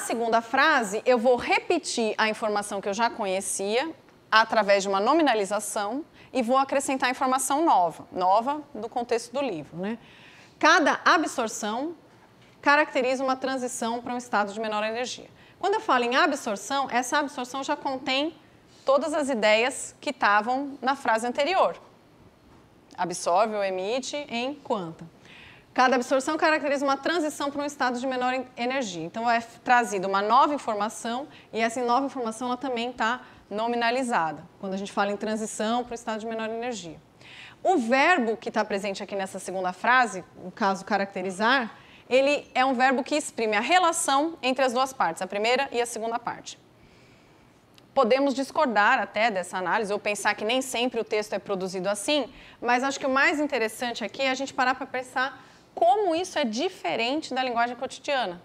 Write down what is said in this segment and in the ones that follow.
Na segunda frase, eu vou repetir a informação que eu já conhecia através de uma nominalização e vou acrescentar informação nova, nova do contexto do livro. Né? Cada absorção caracteriza uma transição para um estado de menor energia. Quando eu falo em absorção, essa absorção já contém todas as ideias que estavam na frase anterior. Absorve ou emite em quanta. Cada absorção caracteriza uma transição para um estado de menor energia. Então, é trazida uma nova informação e essa nova informação ela também está nominalizada, quando a gente fala em transição para um estado de menor energia. O verbo que está presente aqui nessa segunda frase, no caso caracterizar, ele é um verbo que exprime a relação entre as duas partes, a primeira e a segunda parte. Podemos discordar até dessa análise ou pensar que nem sempre o texto é produzido assim, mas acho que o mais interessante aqui é a gente parar para pensar como isso é diferente da linguagem cotidiana,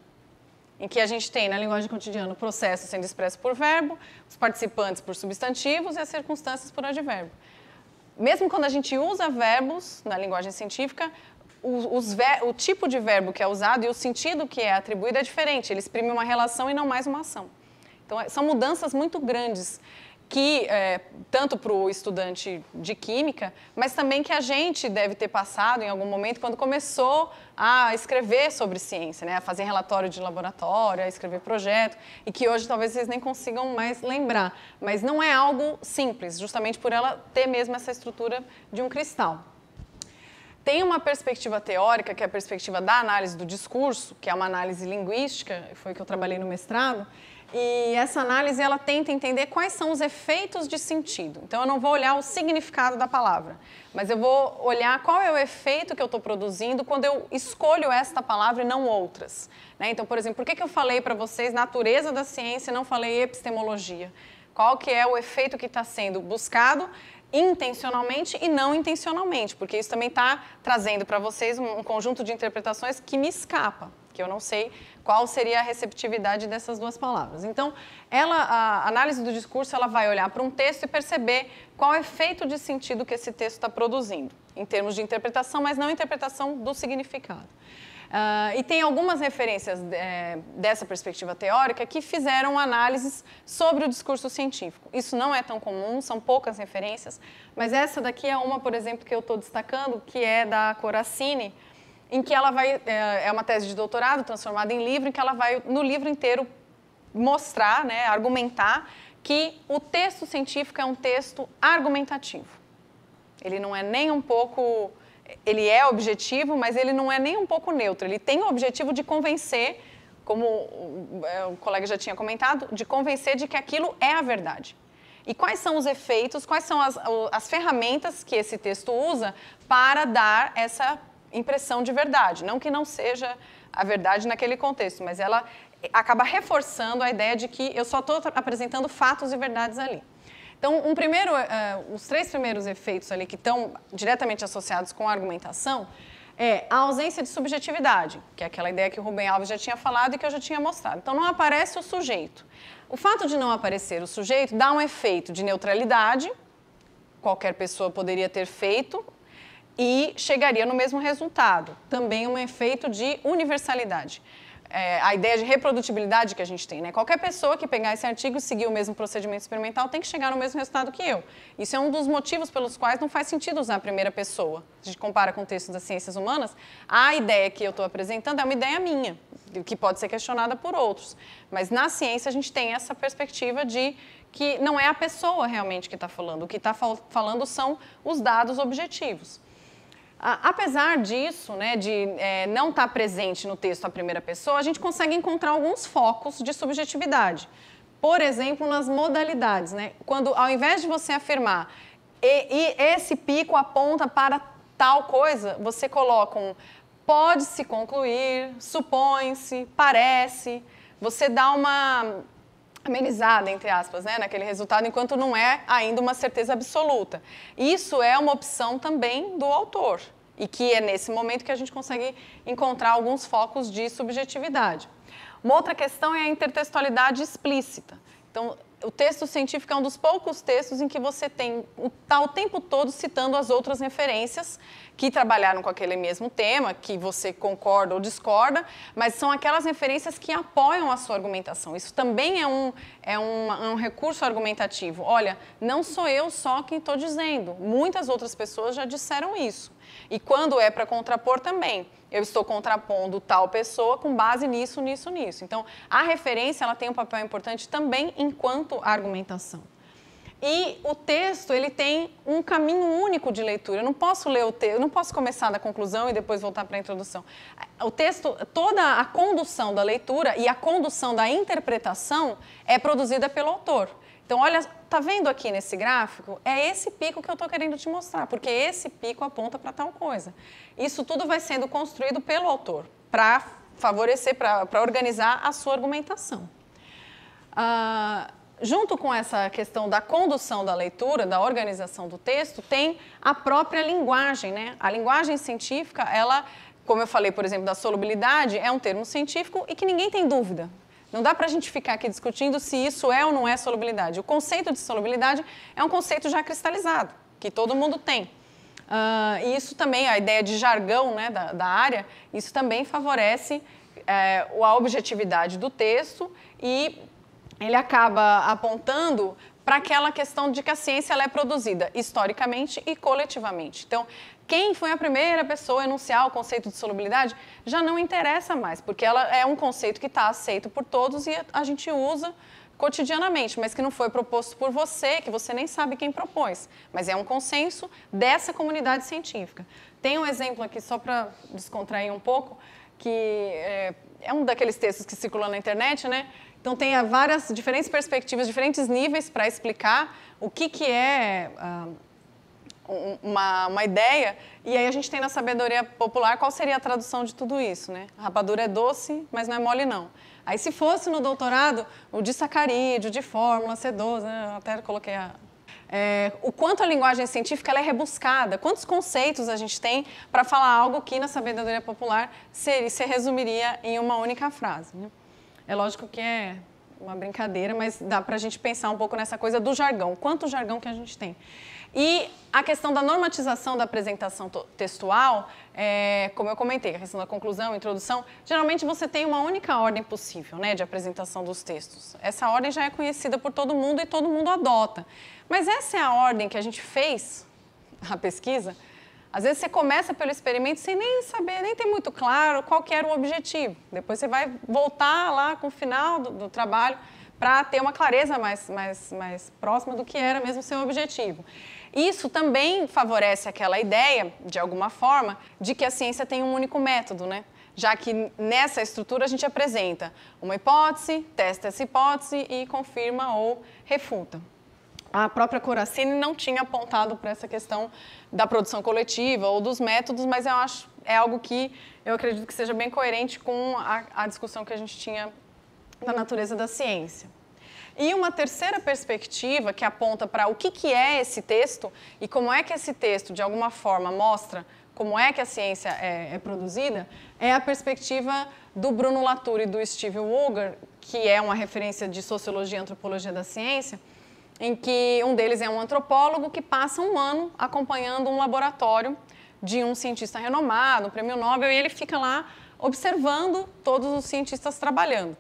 em que a gente tem na linguagem cotidiana o processo sendo expresso por verbo, os participantes por substantivos e as circunstâncias por advérbio. Mesmo quando a gente usa verbos na linguagem científica, os, o tipo de verbo que é usado e o sentido que é atribuído é diferente. Ele exprime uma relação e não mais uma ação. Então, é, são mudanças muito grandes que é, tanto para o estudante de química, mas também que a gente deve ter passado em algum momento quando começou a escrever sobre ciência, né? a fazer relatório de laboratório, a escrever projeto, e que hoje talvez vocês nem consigam mais lembrar. Mas não é algo simples, justamente por ela ter mesmo essa estrutura de um cristal. Tem uma perspectiva teórica, que é a perspectiva da análise do discurso, que é uma análise linguística, foi que eu trabalhei no mestrado, e essa análise ela tenta entender quais são os efeitos de sentido. Então eu não vou olhar o significado da palavra, mas eu vou olhar qual é o efeito que eu estou produzindo quando eu escolho esta palavra e não outras. Né? Então, por exemplo, por que, que eu falei para vocês natureza da ciência e não falei epistemologia? Qual que é o efeito que está sendo buscado intencionalmente e não intencionalmente? Porque isso também está trazendo para vocês um conjunto de interpretações que me escapa porque eu não sei qual seria a receptividade dessas duas palavras. Então, ela, a análise do discurso, ela vai olhar para um texto e perceber qual é o efeito de sentido que esse texto está produzindo, em termos de interpretação, mas não interpretação do significado. Uh, e tem algumas referências é, dessa perspectiva teórica que fizeram análises sobre o discurso científico. Isso não é tão comum, são poucas referências, mas essa daqui é uma, por exemplo, que eu estou destacando, que é da Coracini em que ela vai é, é uma tese de doutorado transformada em livro, em que ela vai no livro inteiro mostrar, né, argumentar que o texto científico é um texto argumentativo. Ele não é nem um pouco ele é objetivo, mas ele não é nem um pouco neutro. Ele tem o objetivo de convencer, como o é, colega já tinha comentado, de convencer de que aquilo é a verdade. E quais são os efeitos, quais são as, as ferramentas que esse texto usa para dar essa impressão de verdade. Não que não seja a verdade naquele contexto, mas ela eh, acaba reforçando a ideia de que eu só estou apresentando fatos e verdades ali. Então, um primeiro, uh, os três primeiros efeitos ali que estão diretamente associados com a argumentação é a ausência de subjetividade, que é aquela ideia que o Rubem Alves já tinha falado e que eu já tinha mostrado. Então, não aparece o sujeito. O fato de não aparecer o sujeito dá um efeito de neutralidade, qualquer pessoa poderia ter feito e chegaria no mesmo resultado. Também um efeito de universalidade. É, a ideia de reprodutibilidade que a gente tem, né? Qualquer pessoa que pegar esse artigo e seguir o mesmo procedimento experimental tem que chegar no mesmo resultado que eu. Isso é um dos motivos pelos quais não faz sentido usar a primeira pessoa. A gente compara com textos das ciências humanas, a ideia que eu estou apresentando é uma ideia minha, que pode ser questionada por outros. Mas na ciência a gente tem essa perspectiva de que não é a pessoa realmente que está falando, o que está fal falando são os dados objetivos. Apesar disso, né, de é, não estar tá presente no texto a primeira pessoa, a gente consegue encontrar alguns focos de subjetividade. Por exemplo, nas modalidades, né? Quando ao invés de você afirmar e, e esse pico aponta para tal coisa, você coloca um pode-se concluir, supõe-se, parece. Você dá uma amenizada, entre aspas, né, naquele resultado, enquanto não é ainda uma certeza absoluta. Isso é uma opção também do autor e que é nesse momento que a gente consegue encontrar alguns focos de subjetividade. Uma outra questão é a intertextualidade explícita. Então, o texto científico é um dos poucos textos em que você tem está o tempo todo citando as outras referências que trabalharam com aquele mesmo tema, que você concorda ou discorda, mas são aquelas referências que apoiam a sua argumentação. Isso também é um, é um, é um recurso argumentativo. Olha, não sou eu só quem estou dizendo, muitas outras pessoas já disseram isso. E quando é para contrapor também, eu estou contrapondo tal pessoa com base nisso, nisso, nisso. Então, a referência ela tem um papel importante também enquanto argumentação. E o texto, ele tem um caminho único de leitura. Eu não posso ler o texto, não posso começar da conclusão e depois voltar para a introdução. O texto, toda a condução da leitura e a condução da interpretação é produzida pelo autor. Então, olha, tá vendo aqui nesse gráfico? É esse pico que eu estou querendo te mostrar, porque esse pico aponta para tal coisa. Isso tudo vai sendo construído pelo autor para favorecer, para organizar a sua argumentação. Ah, junto com essa questão da condução da leitura, da organização do texto, tem a própria linguagem, né? A linguagem científica, ela, como eu falei, por exemplo, da solubilidade, é um termo científico e que ninguém tem dúvida. Não dá para a gente ficar aqui discutindo se isso é ou não é solubilidade. O conceito de solubilidade é um conceito já cristalizado, que todo mundo tem. Uh, e isso também, a ideia de jargão né, da, da área, isso também favorece é, a objetividade do texto e ele acaba apontando para aquela questão de que a ciência ela é produzida historicamente e coletivamente. Então, quem foi a primeira pessoa a enunciar o conceito de solubilidade já não interessa mais, porque ela é um conceito que está aceito por todos e a gente usa cotidianamente, mas que não foi proposto por você, que você nem sabe quem propôs, mas é um consenso dessa comunidade científica. Tem um exemplo aqui, só para descontrair um pouco, que é, é um daqueles textos que circula na internet, né? Então tem ah, várias diferentes perspectivas, diferentes níveis para explicar o que, que é uh, uma, uma ideia. E aí a gente tem na sabedoria popular qual seria a tradução de tudo isso, né? A rapadura é doce, mas não é mole não. Aí se fosse no doutorado, o de sacarídeo, de fórmula, C12, né? até coloquei a, é, o quanto a linguagem científica é rebuscada, quantos conceitos a gente tem para falar algo que na sabedoria popular se, se resumiria em uma única frase. Né? É lógico que é uma brincadeira, mas dá para a gente pensar um pouco nessa coisa do jargão. Quanto jargão que a gente tem? E a questão da normatização da apresentação textual, é, como eu comentei, a questão da conclusão, introdução, geralmente você tem uma única ordem possível né, de apresentação dos textos. Essa ordem já é conhecida por todo mundo e todo mundo adota. Mas essa é a ordem que a gente fez, a pesquisa, às vezes você começa pelo experimento sem nem saber, nem ter muito claro qual que era o objetivo. Depois você vai voltar lá com o final do, do trabalho para ter uma clareza mais, mais, mais próxima do que era mesmo seu objetivo. Isso também favorece aquela ideia, de alguma forma, de que a ciência tem um único método, né? já que nessa estrutura a gente apresenta uma hipótese, testa essa hipótese e confirma ou refuta a própria Coracine não tinha apontado para essa questão da produção coletiva ou dos métodos, mas eu acho é algo que eu acredito que seja bem coerente com a, a discussão que a gente tinha da natureza da ciência. E uma terceira perspectiva que aponta para o que, que é esse texto e como é que esse texto, de alguma forma, mostra como é que a ciência é, é produzida, é a perspectiva do Bruno Latour e do Steve Woger, que é uma referência de sociologia e antropologia da ciência, em que um deles é um antropólogo que passa um ano acompanhando um laboratório de um cientista renomado, um prêmio Nobel, e ele fica lá observando todos os cientistas trabalhando.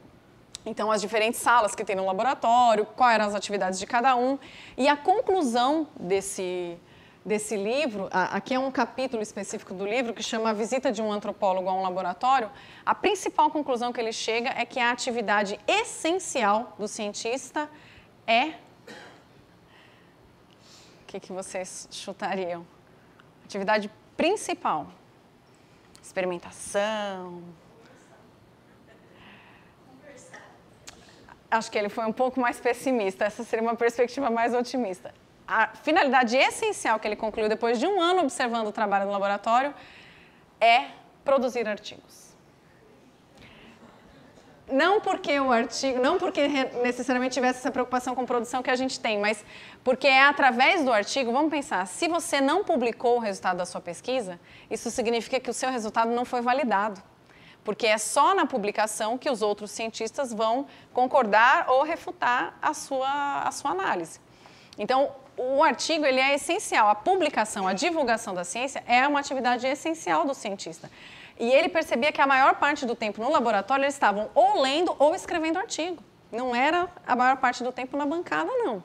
Então, as diferentes salas que tem no laboratório, quais eram as atividades de cada um. E a conclusão desse, desse livro, aqui é um capítulo específico do livro que chama A Visita de um Antropólogo a um Laboratório. A principal conclusão que ele chega é que a atividade essencial do cientista é que, que vocês chutariam? Atividade principal. Experimentação. Acho que ele foi um pouco mais pessimista. Essa seria uma perspectiva mais otimista. A finalidade essencial que ele concluiu depois de um ano observando o trabalho no laboratório é produzir artigos não porque o artigo, não porque necessariamente tivesse essa preocupação com produção que a gente tem, mas porque é através do artigo, vamos pensar, se você não publicou o resultado da sua pesquisa, isso significa que o seu resultado não foi validado. Porque é só na publicação que os outros cientistas vão concordar ou refutar a sua, a sua análise. Então, o artigo ele é essencial. A publicação, a divulgação da ciência é uma atividade essencial do cientista. E ele percebia que a maior parte do tempo no laboratório eles estavam ou lendo ou escrevendo artigo. Não era a maior parte do tempo na bancada, não.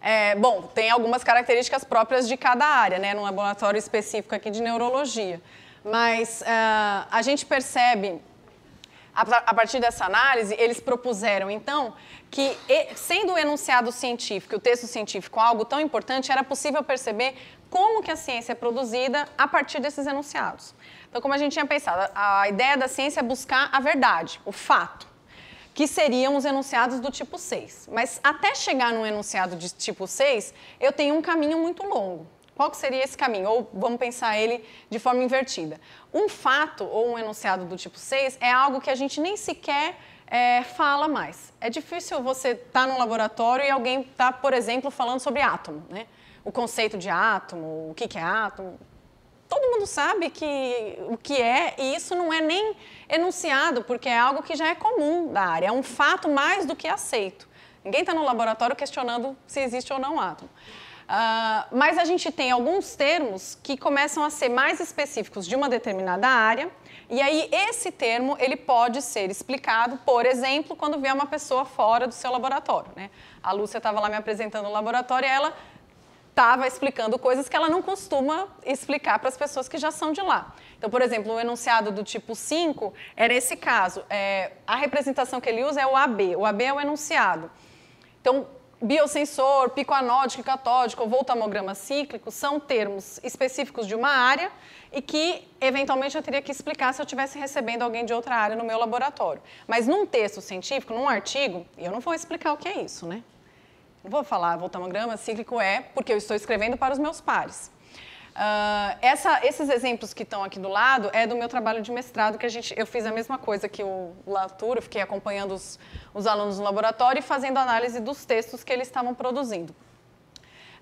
É, bom, tem algumas características próprias de cada área, né? Num laboratório específico aqui de neurologia. Mas uh, a gente percebe, a, a, partir dessa análise, eles propuseram, então, que sendo o enunciado científico, o texto científico, algo tão importante, era possível perceber como que a ciência é produzida a partir desses enunciados. Então, como a gente tinha pensado, a ideia da ciência é buscar a verdade, o fato, que seriam os enunciados do tipo 6. Mas até chegar num enunciado de tipo 6, eu tenho um caminho muito longo. Qual que seria esse caminho? Ou vamos pensar ele de forma invertida. Um fato ou um enunciado do tipo 6 é algo que a gente nem sequer é, fala mais. É difícil você estar tá no laboratório e alguém estar, tá, por exemplo, falando sobre átomo, né? o conceito de átomo, o que, que é átomo. Todo mundo sabe que, o que é, e isso não é nem enunciado, porque é algo que já é comum da área, é um fato mais do que aceito. Ninguém está no laboratório questionando se existe ou não átomo. Uh, mas a gente tem alguns termos que começam a ser mais específicos de uma determinada área, e aí esse termo ele pode ser explicado, por exemplo, quando vê uma pessoa fora do seu laboratório. Né? A Lúcia estava lá me apresentando o laboratório e ela estava explicando coisas que ela não costuma explicar para as pessoas que já são de lá. Então, por exemplo, o enunciado do tipo 5 era esse caso. É, a representação que ele usa é o AB. O AB é o enunciado. Então, biosensor, picoanódico, catódico, voltamograma cíclico são termos específicos de uma área e que, eventualmente, eu teria que explicar se eu estivesse recebendo alguém de outra área no meu laboratório. Mas num texto científico, num artigo, eu não vou explicar o que é isso, né? não vou falar voltamograma, cíclico é porque eu estou escrevendo para os meus pares. Uh, essa, esses exemplos que estão aqui do lado é do meu trabalho de mestrado, que a gente, eu fiz a mesma coisa que o Latour, eu fiquei acompanhando os, os alunos no laboratório e fazendo análise dos textos que eles estavam produzindo.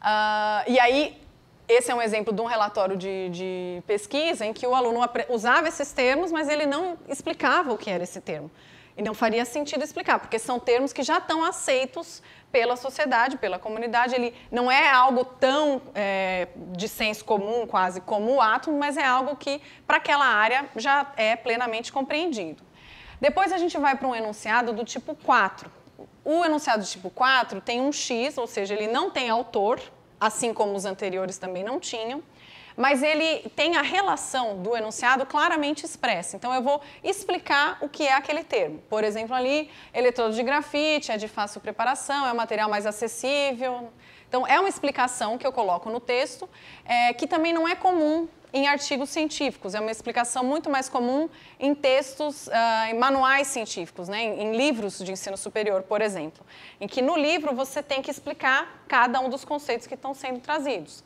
Uh, e aí, esse é um exemplo de um relatório de, de pesquisa em que o aluno usava esses termos, mas ele não explicava o que era esse termo. E não faria sentido explicar, porque são termos que já estão aceitos pela sociedade, pela comunidade. Ele não é algo tão é, de senso comum, quase como o átomo, mas é algo que, para aquela área, já é plenamente compreendido. Depois a gente vai para um enunciado do tipo 4. O enunciado do tipo 4 tem um X, ou seja, ele não tem autor, assim como os anteriores também não tinham mas ele tem a relação do enunciado claramente expressa. Então, eu vou explicar o que é aquele termo. Por exemplo, ali, eletrodo é de grafite é de fácil preparação, é um material mais acessível. Então, é uma explicação que eu coloco no texto, é, que também não é comum em artigos científicos. É uma explicação muito mais comum em textos, uh, em manuais científicos, né? Em, em, livros de ensino superior, por exemplo, em que no livro você tem que explicar cada um dos conceitos que estão sendo trazidos.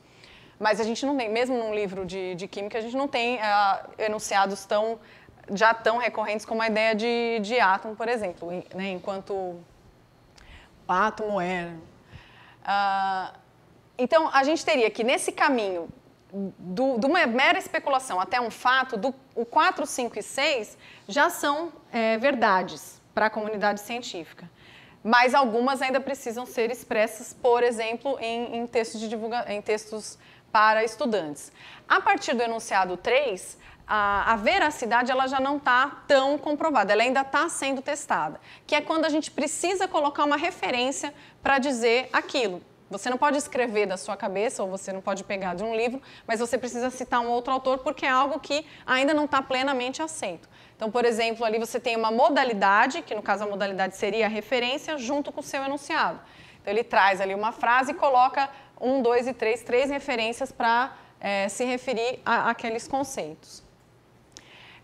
Mas a gente não tem, mesmo num livro de, de química, a gente não tem uh, enunciados tão já tão recorrentes como a ideia de, de átomo, por exemplo, né? enquanto átomo é. Uh, então, a gente teria que, nesse caminho, do, de uma mera especulação até um fato, do, o 4, 5 e 6 já são é, verdades para a comunidade científica. Mas algumas ainda precisam ser expressas, por exemplo, em, em textos, de divulga, em textos para estudantes. A partir do enunciado 3, a, a veracidade ela já não está tão comprovada, ela ainda está sendo testada, que é quando a gente precisa colocar uma referência para dizer aquilo. Você não pode escrever da sua cabeça ou você não pode pegar de um livro, mas você precisa citar um outro autor porque é algo que ainda não está plenamente aceito. Então, por exemplo, ali você tem uma modalidade, que no caso a modalidade seria a referência, junto com o seu enunciado. Então, ele traz ali uma frase e coloca 1, 2 e 3, três referências para é, eh, se referir àqueles a aqueles conceitos.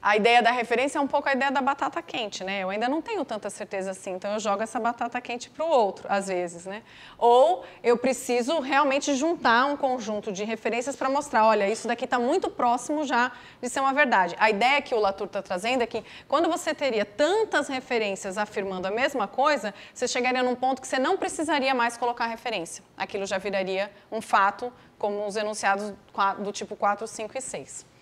A ideia da referência é um pouco a ideia da batata quente, né? Eu ainda não tenho tanta certeza assim, então eu jogo essa batata quente para o outro, às vezes, né? Ou eu preciso realmente juntar um conjunto de referências para mostrar, olha, isso daqui está muito próximo já de ser uma verdade. A ideia que o Latour está trazendo é que quando você teria tantas referências afirmando a mesma coisa, você chegaria num ponto que você não precisaria mais colocar referência. Aquilo já viraria um fato, como os enunciados do tipo 4, 5 e 6.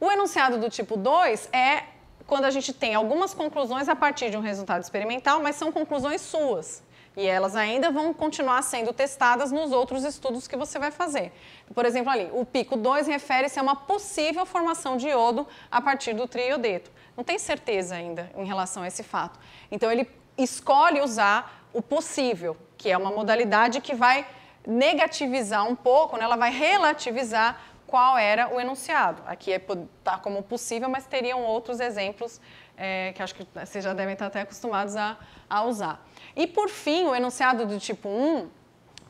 O enunciado do tipo 2 é quando a gente tem algumas conclusões a partir de um resultado experimental, mas são conclusões suas. E elas ainda vão continuar sendo testadas nos outros estudos que você vai fazer. Por exemplo, ali, o pico 2 refere-se a uma possível formação de iodo a partir do triiodeto. Não tem certeza ainda em relação a esse fato. Então, ele escolhe usar o possível, que é uma modalidade que vai negativizar um pouco, né? ela vai relativizar qual era o enunciado. Aqui está é, tá como possível, mas teriam outros exemplos é, que acho que vocês já devem estar até acostumados a, a usar. E por fim, o enunciado do tipo 1,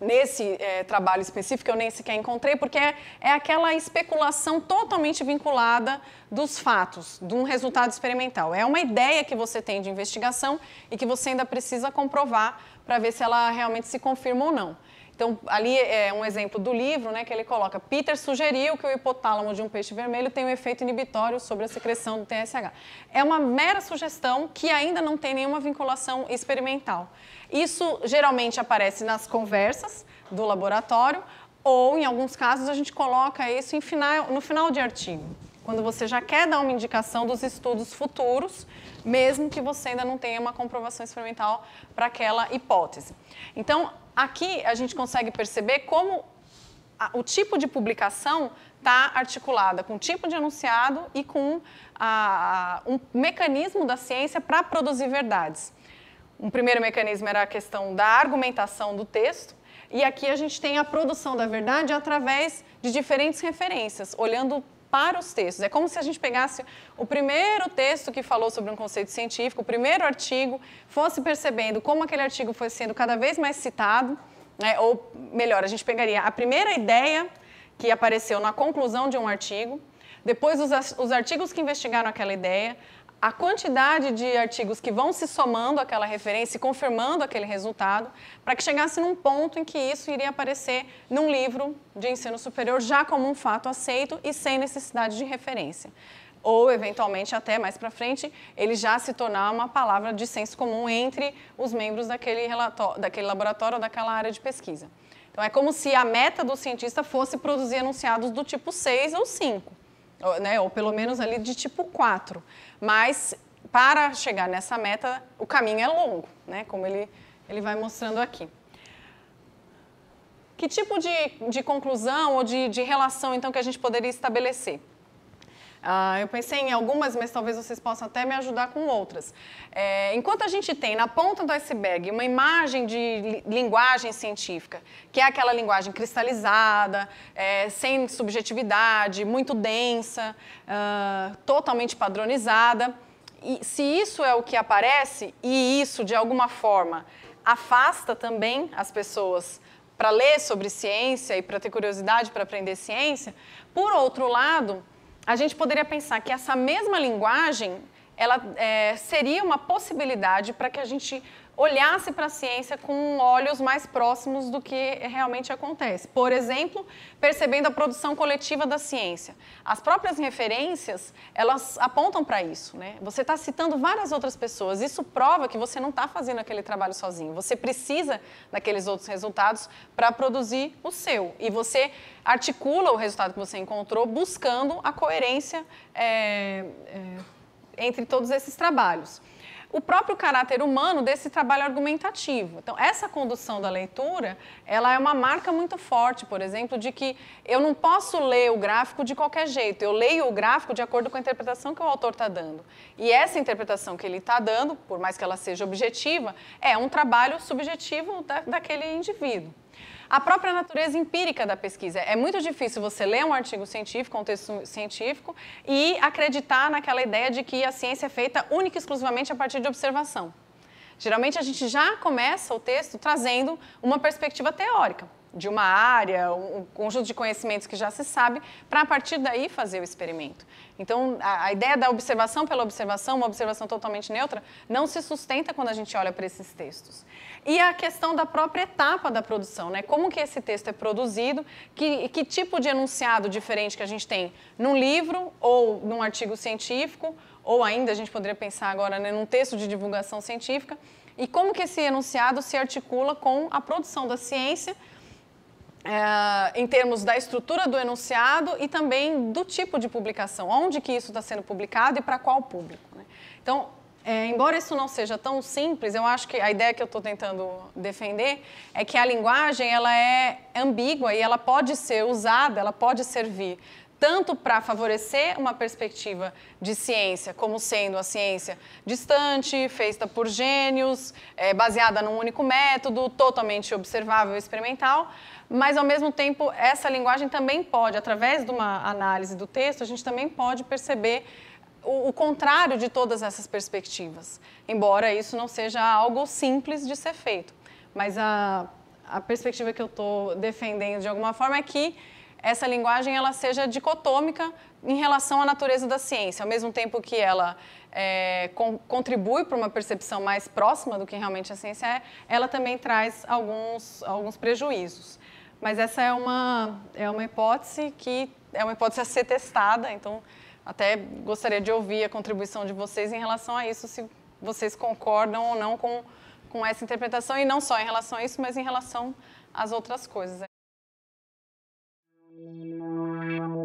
nesse é, trabalho específico eu nem sequer encontrei, porque é, é, aquela especulação totalmente vinculada dos fatos, de um resultado experimental. É uma ideia que você tem de investigação e que você ainda precisa comprovar para ver se ela realmente se confirma ou não. Então, ali é um exemplo do livro, né, que ele coloca: Peter sugeriu que o hipotálamo de um peixe vermelho tem um efeito inibitório sobre a secreção do TSH. É uma mera sugestão que ainda não tem nenhuma vinculação experimental. Isso geralmente aparece nas conversas do laboratório ou, em alguns casos, a gente coloca isso final, no final de artigo, quando você já quer dar uma indicação dos estudos futuros, mesmo que você ainda não tenha uma comprovação experimental para aquela hipótese. Então, aqui a gente consegue perceber como a, o tipo de publicação está articulada com o tipo de anunciado e com a, um mecanismo da ciência para produzir verdades. Um primeiro mecanismo era a questão da argumentação do texto, e aqui a gente tem a produção da verdade através de diferentes referências, olhando para os textos. É como se a gente pegasse o primeiro texto que falou sobre um conceito científico, o primeiro artigo, fosse percebendo como aquele artigo foi sendo cada vez mais citado, né? ou melhor, a gente pegaria a primeira ideia que apareceu na conclusão de um artigo, depois os, os artigos que investigaram aquela ideia, a quantidade de artigos que vão se somando àquela referência e confirmando aquele resultado, para que chegasse num ponto em que isso iria aparecer num livro de ensino superior já como um fato aceito e sem necessidade de referência. Ou, eventualmente, até mais para frente, ele já se tornar uma palavra de senso comum entre os membros daquele, daquele laboratório ou daquela área de pesquisa. Então, é como se a meta do cientista fosse produzir enunciados do tipo 6 ou 5 né? Ou pelo menos ali de tipo 4. Mas para chegar nessa meta, o caminho é longo, né? Como ele, ele vai mostrando aqui. Que tipo de, de conclusão ou de, de relação, então, que a gente poderia estabelecer? Ah, eu pensei em algumas, mas talvez vocês possam até me ajudar com outras. É, enquanto a gente tem na ponta do iceberg uma imagem de linguagem científica, que é aquela linguagem cristalizada, é, sem subjetividade, muito densa, uh, totalmente padronizada, e se isso é o que aparece e isso de alguma forma afasta também as pessoas para ler sobre ciência e para ter curiosidade para aprender ciência, por outro lado, a gente poderia pensar que essa mesma linguagem ela é, seria uma possibilidade para que a gente olhasse para a ciência com olhos mais próximos do que realmente acontece. Por exemplo, percebendo a produção coletiva da ciência. As próprias referências, elas apontam para isso. Né? Você está citando várias outras pessoas. Isso prova que você não está fazendo aquele trabalho sozinho. Você precisa daqueles outros resultados para produzir o seu. E você articula o resultado que você encontrou buscando a coerência é, é, entre todos esses trabalhos o próprio caráter humano desse trabalho argumentativo. Então, essa condução da leitura, ela é uma marca muito forte, por exemplo, de que eu não posso ler o gráfico de qualquer jeito. Eu leio o gráfico de acordo com a interpretação que o autor está dando. E essa interpretação que ele está dando, por mais que ela seja objetiva, é um trabalho subjetivo da, daquele indivíduo a própria natureza empírica da pesquisa. É muito difícil você ler um artigo científico, um texto científico, e acreditar naquela ideia de que a ciência é feita única e exclusivamente a partir de observação. Geralmente a gente já começa o texto trazendo uma perspectiva teórica de uma área, um conjunto de conhecimentos que já se sabe, para a partir daí fazer o experimento. Então, a, a, ideia da observação pela observação, uma observação totalmente neutra, não se sustenta quando a gente olha para esses textos. E a questão da própria etapa da produção, né? Como que esse texto é produzido, que, que tipo de enunciado diferente que a gente tem num livro ou num artigo científico, ou ainda a gente poderia pensar agora né, num texto de divulgação científica, e como que esse enunciado se articula com a produção da ciência é, em termos da estrutura do enunciado e também do tipo de publicação, onde que isso está sendo publicado e para qual público. Né? Então, é, embora isso não seja tão simples, eu acho que a ideia que eu estou tentando defender é que a linguagem ela é ambígua e ela pode ser usada, ela pode servir tanto para favorecer uma perspectiva de ciência, como sendo a ciência distante, feita por gênios, é, baseada num único método, totalmente observável e experimental, mas ao mesmo tempo essa linguagem também pode, através de uma análise do texto, a gente também pode perceber o, o contrário de todas essas perspectivas, embora isso não seja algo simples de ser feito. Mas a, a perspectiva que eu estou defendendo de alguma forma é que essa linguagem ela seja dicotômica em relação à natureza da ciência, ao mesmo tempo que ela é, contribui para uma percepção mais próxima do que realmente a ciência é, ela também traz alguns, alguns prejuízos. Mas essa é uma, é uma hipótese que é uma hipótese a ser testada, então até gostaria de ouvir a contribuição de vocês em relação a isso, se vocês concordam ou não com, com essa interpretação, e não só em relação a isso, mas em relação às outras coisas. Thank you.